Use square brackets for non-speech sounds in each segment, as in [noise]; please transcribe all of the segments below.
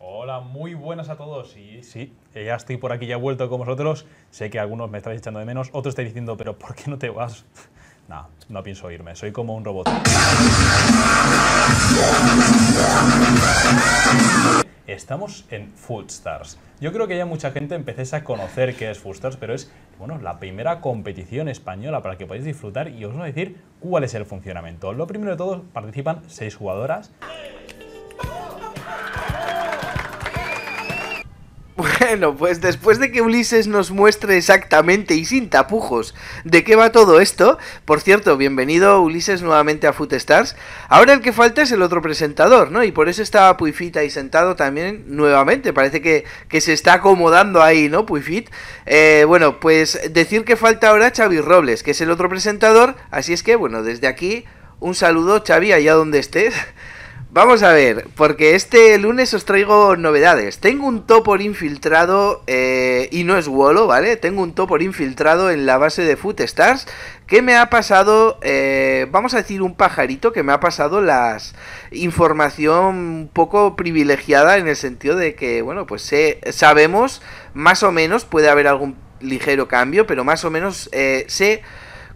Hola, muy buenas a todos. Y sí, eh, ya estoy por aquí, ya he vuelto con vosotros. Sé que algunos me estáis echando de menos, otros estáis diciendo, pero ¿por qué no te vas? [laughs] No, no pienso irme, soy como un robot estamos en Foodstars. Yo creo que ya mucha gente empecéis a conocer qué es Foodstars, pero es bueno, la primera competición española para que podáis disfrutar y os voy a decir cuál es el funcionamiento. Lo primero de todo, participan seis jugadoras Bueno, pues después de que Ulises nos muestre exactamente y sin tapujos de qué va todo esto, por cierto, bienvenido Ulises nuevamente a Footstars. Stars. Ahora el que falta es el otro presentador, ¿no? Y por eso estaba Puifit ahí sentado también nuevamente. Parece que, que se está acomodando ahí, ¿no? Puifit. Eh, bueno, pues decir que falta ahora Xavi Robles, que es el otro presentador. Así es que, bueno, desde aquí, un saludo, Xavi, allá donde estés. Vamos a ver, porque este lunes os traigo novedades. Tengo un topor infiltrado, eh, y no es Wolo, ¿vale? Tengo un topor infiltrado en la base de Footstars que me ha pasado, eh, vamos a decir un pajarito, que me ha pasado las información un poco privilegiada en el sentido de que, bueno, pues sabemos, más o menos, puede haber algún ligero cambio, pero más o menos eh, sé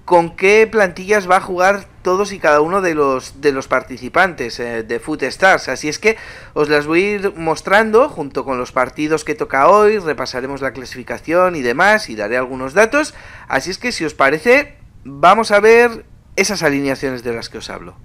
con qué plantillas va a jugar todos y cada uno de los, de los participantes eh, de Footstars. Stars. Así es que os las voy a ir mostrando junto con los partidos que toca hoy, repasaremos la clasificación y demás y daré algunos datos. Así es que si os parece, vamos a ver esas alineaciones de las que os hablo.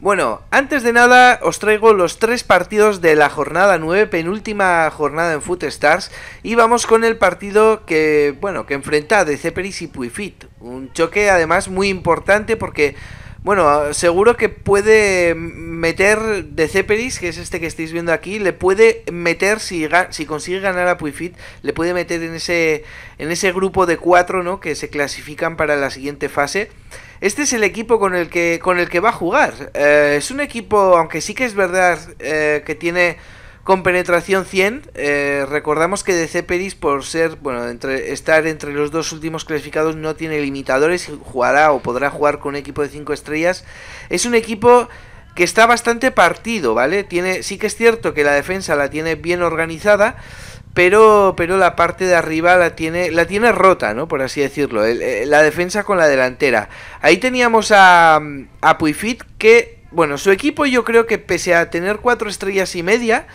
Bueno, antes de nada os traigo los tres partidos de la jornada 9, penúltima jornada en Footstars y vamos con el partido que, bueno, que enfrenta a Deceperis y Puifit. Un choque además muy importante porque, bueno, seguro que puede meter De que es este que estáis viendo aquí, le puede meter, si, si consigue ganar a Puifit, le puede meter en ese, en ese grupo de cuatro, ¿no? Que se clasifican para la siguiente fase. Este es el equipo con el que, con el que va a jugar. Eh, es un equipo, aunque sí que es verdad eh, que tiene con penetración 100, eh, recordamos que de Ceperis, por ser, bueno, estar entre los dos últimos clasificados, no tiene limitadores, Y jugará o podrá jugar con un equipo de 5 estrellas. Es un equipo que está bastante partido, ¿vale? Tiene, sí que es cierto que la defensa la tiene bien organizada pero, pero la parte de arriba la tiene, la tiene rota, ¿no? Por así decirlo. Eh, la defensa con la delantera. Ahí teníamos a, a Puifit que, bueno, su equipo yo creo que pese a tener cuatro estrellas y media,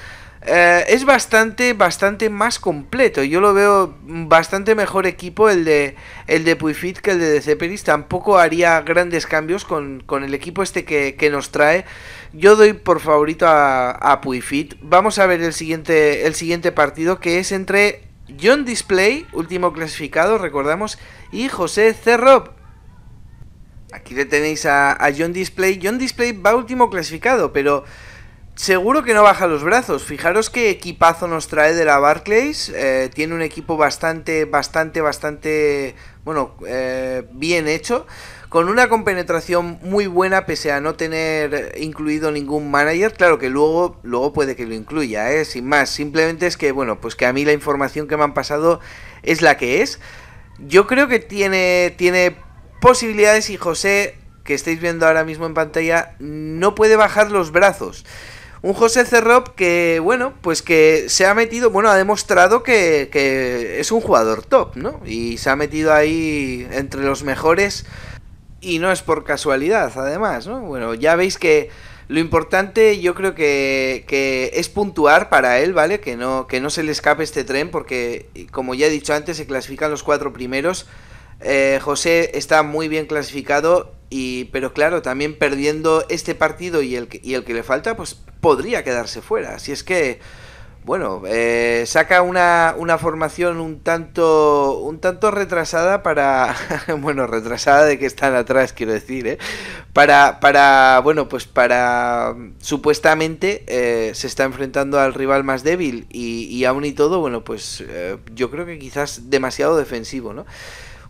eh, es bastante, bastante más completo. Yo lo veo bastante mejor equipo el de, el de Puyfit que el de, de Tampoco haría grandes cambios con, el equipo este que, nos trae. Yo doy por favorito a, a Puyfit. Vamos a ver el siguiente, el siguiente partido que es entre John Display, último clasificado, recordamos, y José Cerro. Aquí le tenéis a, a John Display. John Display va último clasificado, pero Seguro que no baja los brazos. Fijaros qué equipazo nos trae de la Barclays. Eh, tiene un equipo bastante, bastante, bastante, bueno, eh, bien hecho. Con una compenetración muy buena pese a no tener incluido ningún manager. Claro que luego, luego puede que lo incluya, ¿eh? sin más. Simplemente es que, bueno, pues que a mí la información que me han pasado es la que es. Yo creo que tiene, tiene posibilidades y José, que estáis viendo ahora mismo en pantalla, no puede bajar los brazos. Un José Cerrop que, bueno, pues que se ha metido, bueno, ha demostrado que, que es un jugador top, ¿no? Y se ha metido ahí entre los mejores y no es por casualidad, además, ¿no? Bueno, ya veis que lo importante yo creo que, que, es puntuar para él, ¿vale? Que no, que no se le escape este tren porque, como ya he dicho antes, se clasifican los cuatro primeros eh, José está muy bien clasificado, y, pero claro, también perdiendo este partido y el, que, el que le falta, pues podría quedarse fuera. Así es que, bueno, eh, saca una, formación un tanto, un tanto retrasada para, [laughs] bueno, retrasada de que están atrás, quiero decir, ¿eh? para, para, bueno, pues para, supuestamente eh, se está enfrentando al rival más débil y, y aún y todo, bueno, pues yo creo que quizás demasiado defensivo, ¿no?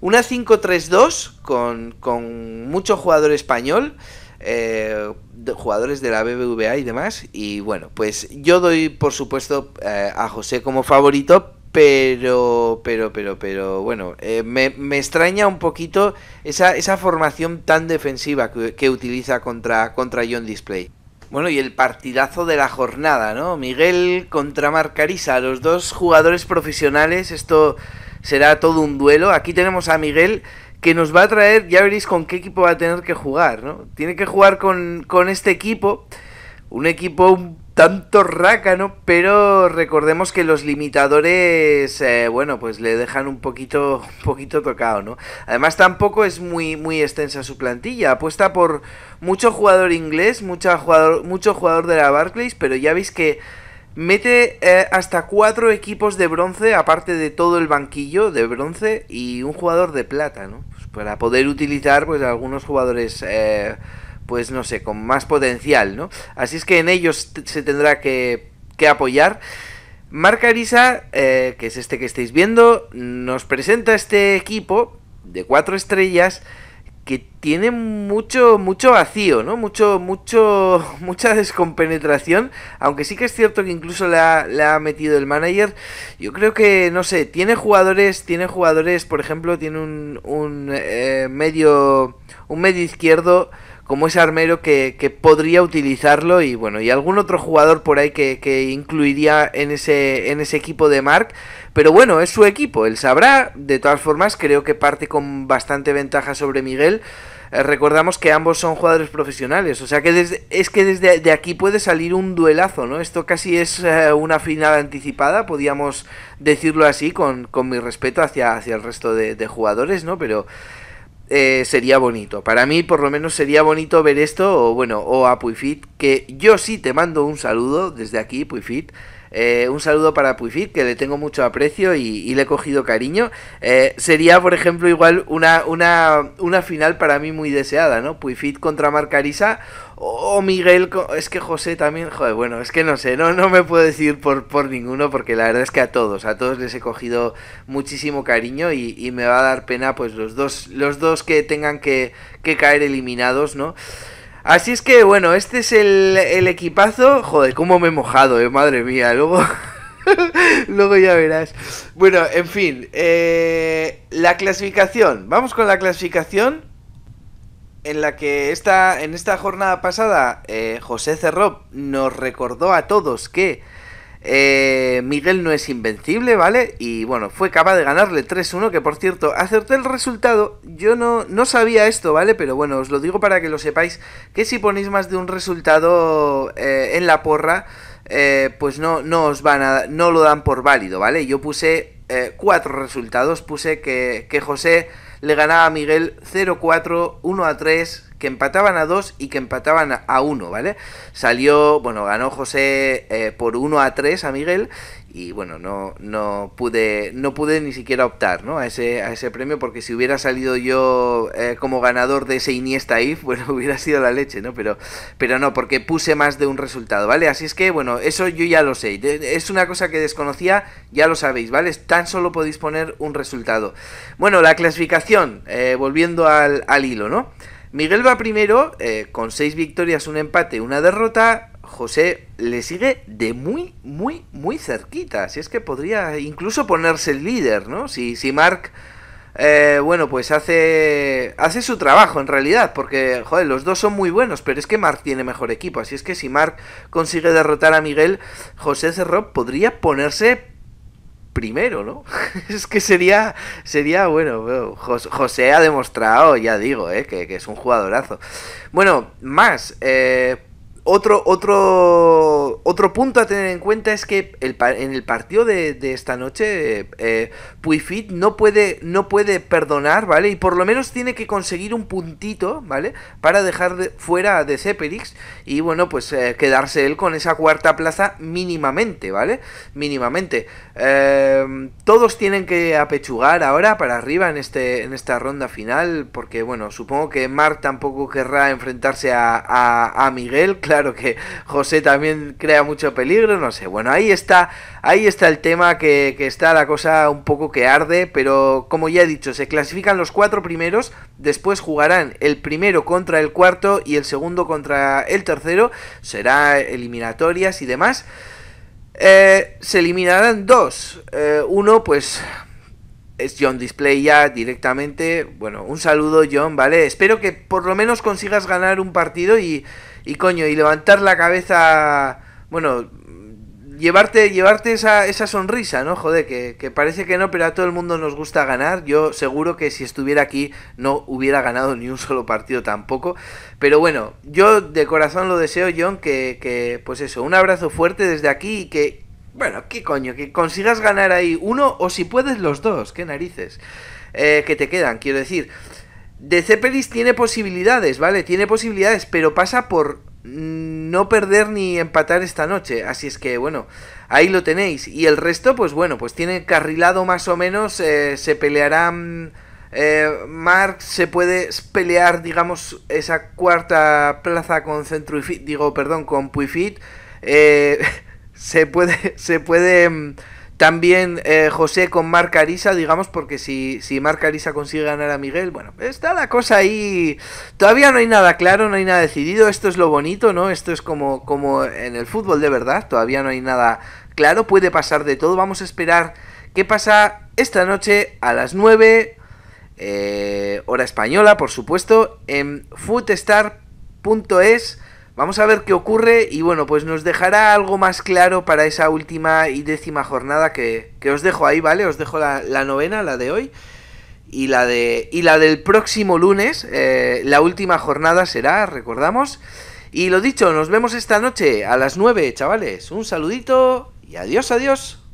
Una 5-3-2 con, con mucho jugador español. Eh, jugadores de la BBVA y demás. Y bueno, pues yo doy por supuesto eh, a José como favorito, pero, pero, pero, pero bueno, eh, me, extraña un poquito esa, esa formación tan defensiva que, utiliza contra, contra John Display. Bueno, y el partidazo de la jornada, ¿no? Miguel contra Marcarisa, los dos jugadores profesionales, esto será todo un duelo. Aquí tenemos a Miguel que nos va a traer, ya veréis con qué equipo va a tener que jugar, ¿no? Tiene que jugar con, este equipo, un equipo un tanto rácano, pero recordemos que los limitadores, eh, bueno, pues le dejan un poquito, poquito tocado, ¿no? Además tampoco es muy, muy extensa su plantilla, apuesta por mucho jugador inglés, mucho jugador, mucho jugador de la Barclays, pero ya veis que Mete eh, hasta cuatro equipos de bronce, aparte de todo el banquillo de bronce y un jugador de plata, ¿no? Pues para poder utilizar pues algunos jugadores, eh, pues no sé, con más potencial, ¿no? Así es que en ellos se tendrá que, que apoyar. Marca Arisa, eh, que es este que estáis viendo, nos presenta este equipo de cuatro estrellas que tiene mucho mucho vacío, ¿no? Mucho mucho [laughs] mucha descompenetración, aunque sí que es cierto que incluso la, ha metido el manager. Yo creo que no sé, tiene jugadores, tiene jugadores, por ejemplo, tiene un, un eh, medio un medio izquierdo como ese armero que, podría utilizarlo y bueno, y algún otro jugador por ahí que, incluiría en ese, en ese equipo de Mark. Pero bueno, es su equipo, él sabrá. De todas formas, creo que parte con bastante ventaja sobre Miguel. Eh, recordamos que ambos son jugadores profesionales, o sea que desde, es que desde de aquí puede salir un duelazo, ¿no? Esto casi es eh, una final anticipada, podíamos decirlo así, con, con mi respeto hacia, hacia el resto de, de jugadores, ¿no? Pero eh, sería bonito. Para mí, por lo menos, sería bonito ver esto, o bueno, o a Puifit, que yo sí te mando un saludo desde aquí, Puifit. Eh, un saludo para Puifit, que le tengo mucho aprecio y, le he cogido cariño. Eh, sería, por ejemplo, igual una, una, una final para mí muy deseada, ¿no? Puifit contra Marcarisa o oh, Miguel, es que José también, joder, bueno, es que no sé, no, no me puedo decir por, por ninguno porque la verdad es que a todos, a todos les he cogido muchísimo cariño y, me va a dar pena pues los dos, los dos que tengan que, caer eliminados, ¿no? Así es que bueno, este es el, equipazo, joder, cómo me he mojado, eh, madre mía, luego... [laughs] Luego ya verás. Bueno, en fin, eh, la clasificación. Vamos con la clasificación en la que esta, en esta jornada pasada eh, José Cerró nos recordó a todos que eh, Miguel no es invencible, ¿vale? Y bueno, fue capaz de ganarle 3-1, que por cierto, acerté el resultado, yo no, no sabía esto, ¿vale? Pero bueno, os lo digo para que lo sepáis, que si ponéis más de un resultado eh, en la porra, pues no, no os van a, no lo dan por válido, ¿vale? Yo puse cuatro resultados, puse que, que José le ganaba a Miguel 0-4, 1-3, que empataban a 2 y que empataban a 1, ¿vale? Salió, bueno, ganó José eh, por 1 a 3 a Miguel y bueno, no, no, pude, no pude ni siquiera optar ¿no? a, ese, a ese premio porque si hubiera salido yo eh, como ganador de ese Iniesta IF, [laughs] bueno, hubiera sido la leche, ¿no? Pero, pero no, porque puse más de un resultado, ¿vale? Así es que, bueno, eso yo ya lo sé. Es una cosa que desconocía, ya lo sabéis, ¿vale? Tan solo podéis poner un resultado. Bueno, la clasificación, eh, volviendo al, al, hilo, ¿no? Miguel va primero eh, con seis victorias, un empate, una derrota. José le sigue de muy, muy, muy cerquita. Si es que podría incluso ponerse el líder, ¿no? Si, si Mark, eh, bueno, pues hace, hace su trabajo en realidad, porque, joder, los dos son muy buenos, pero es que Mark tiene mejor equipo. Así es que si Mark consigue derrotar a Miguel, José Cerro podría ponerse primero, ¿no? [laughs] es que sería, sería bueno, José ha demostrado, ya digo, eh, que, que, es un jugadorazo. Bueno, más, eh, otro, otro, otro punto a tener en cuenta es que el, en el partido de, esta noche, eh, Puifit no puede, no puede perdonar, ¿vale? Y por lo menos tiene que conseguir un puntito, ¿vale? Para dejar fuera de Zeperix y, bueno, pues eh, quedarse él con esa cuarta plaza mínimamente, ¿vale? Mínimamente. Em, todos tienen que apechugar ahora para arriba en, este, en esta ronda final, porque, bueno, supongo que Mark tampoco querrá enfrentarse a, a Miguel, [laughs] claro claro que José también crea mucho peligro, no sé. Bueno, ahí está, ahí está el tema que, está la cosa un poco que arde, pero como ya he dicho, se clasifican los cuatro primeros, después jugarán el primero contra el cuarto y el segundo contra el tercero, será eliminatorias y demás. Eh, se eliminarán dos. Eh, uno, pues es John Display ya directamente. Bueno, un saludo John, ¿vale? Espero que por lo menos consigas ganar un partido y, y coño, y levantar la cabeza, bueno, llevarte, llevarte esa, esa sonrisa, ¿no? Joder, que, que, parece que no, pero a todo el mundo nos gusta ganar. Yo seguro que si estuviera aquí no hubiera ganado ni un solo partido tampoco. Pero bueno, yo de corazón lo deseo, John, que, que pues eso, un abrazo fuerte desde aquí y que, bueno, qué coño, que consigas ganar ahí uno o si puedes los dos, qué narices. Eh, que te quedan, quiero decir. De Cepelis tiene posibilidades, ¿vale? Tiene posibilidades, pero pasa por no perder ni empatar esta noche. Así es que, bueno, ahí lo tenéis. Y el resto, pues bueno, pues tiene carrilado más o menos. Eh, se pelearán. Eh, Mark se puede pelear, digamos, esa cuarta plaza con Centro y digo, perdón, con Puifit. Eh, [laughs] se puede, [laughs] se puede mm, también eh, José con Marca Arisa, digamos, porque si, si Marc Arisa consigue ganar a Miguel, bueno, está la cosa ahí. Todavía no hay nada claro, no hay nada decidido. Esto es lo bonito, ¿no? Esto es como, como en el fútbol de verdad, todavía no hay nada claro, puede pasar de todo. Vamos a esperar qué pasa esta noche a las 9, eh, hora española, por supuesto, en Footstar.es Vamos a ver qué ocurre y bueno, pues nos dejará algo más claro para esa última y décima jornada que, os dejo ahí, ¿vale? Os dejo la, novena, la de hoy. Y la, de, y la del próximo lunes, eh, la última jornada será, recordamos. Y lo dicho, nos vemos esta noche a las 9, chavales. Un saludito y adiós, adiós.